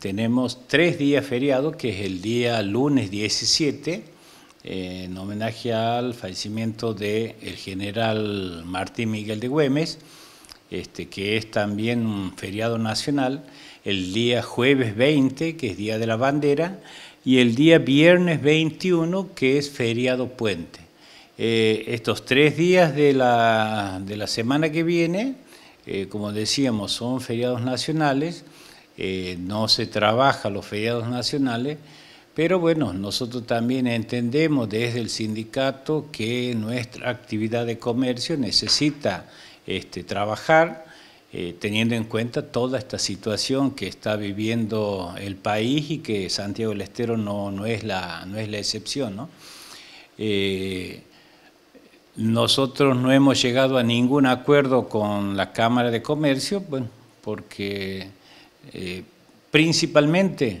tenemos tres días feriados, que es el día lunes 17, eh, en homenaje al fallecimiento del general Martín Miguel de Güemes, este, que es también un feriado nacional, el día jueves 20, que es Día de la Bandera, y el día viernes 21, que es feriado puente. Eh, estos tres días de la, semana que viene, eh, como decíamos, son feriados nacionales, eh, no se trabaja los feriados nacionales, pero bueno, nosotros también entendemos desde el sindicato que nuestra actividad de comercio necesita este, trabajar eh, teniendo en cuenta toda esta situación que está viviendo el país y que Santiago del Estero no, no, es, la, no es la excepción. Eh, nosotros no hemos llegado a ningún acuerdo con la Cámara de Comercio, bueno, porque eh, principalmente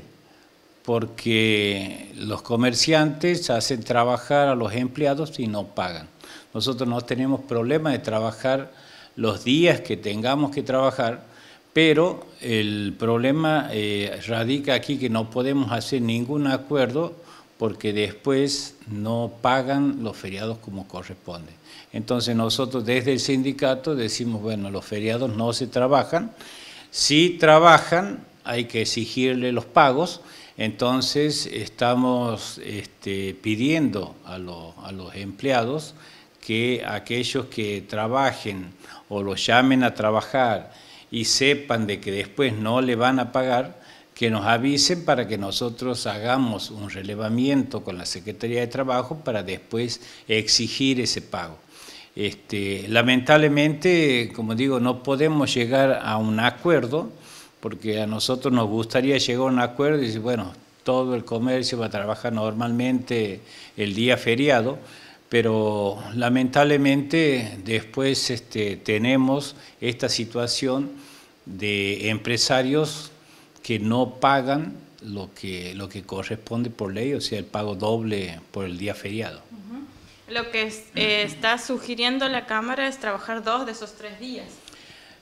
porque los comerciantes hacen trabajar a los empleados y no pagan. Nosotros no tenemos problema de trabajar los días que tengamos que trabajar, pero el problema eh, radica aquí que no podemos hacer ningún acuerdo porque después no pagan los feriados como corresponde. Entonces nosotros desde el sindicato decimos, bueno, los feriados no se trabajan si trabajan, hay que exigirle los pagos, entonces estamos este, pidiendo a, a los empleados que aquellos que trabajen o los llamen a trabajar y sepan de que después no le van a pagar, que nos avisen para que nosotros hagamos un relevamiento con la Secretaría de Trabajo para después exigir ese pago. Este, lamentablemente, como digo, no podemos llegar a un acuerdo, porque a nosotros nos gustaría llegar a un acuerdo y decir, bueno, todo el comercio va a trabajar normalmente el día feriado, pero lamentablemente después este, tenemos esta situación de empresarios que no pagan lo que, corresponde por ley, o sea, el pago doble por el día feriado. Lo que eh, está sugiriendo la Cámara es trabajar dos de esos tres días.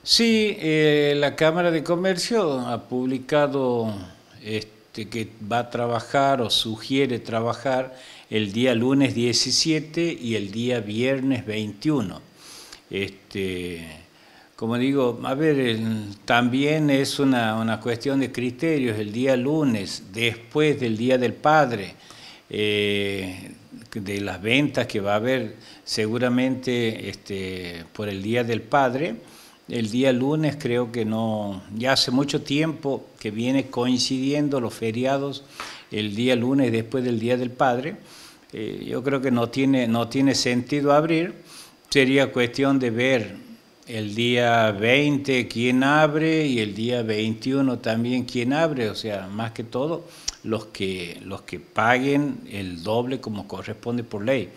Sí, eh, la Cámara de Comercio ha publicado este, que va a trabajar o sugiere trabajar el día lunes 17 y el día viernes 21. Este, como digo, a ver, también es una, cuestión de criterios. El día lunes, después del Día del Padre, eh, de las ventas que va a haber seguramente este, por el Día del Padre. El día lunes creo que no, ya hace mucho tiempo que viene coincidiendo los feriados el día lunes después del Día del Padre. Eh, yo creo que no tiene, no tiene sentido abrir. Sería cuestión de ver el día 20 quién abre y el día 21 también quién abre, o sea, más que todo los que, los que paguen el doble como corresponde por ley.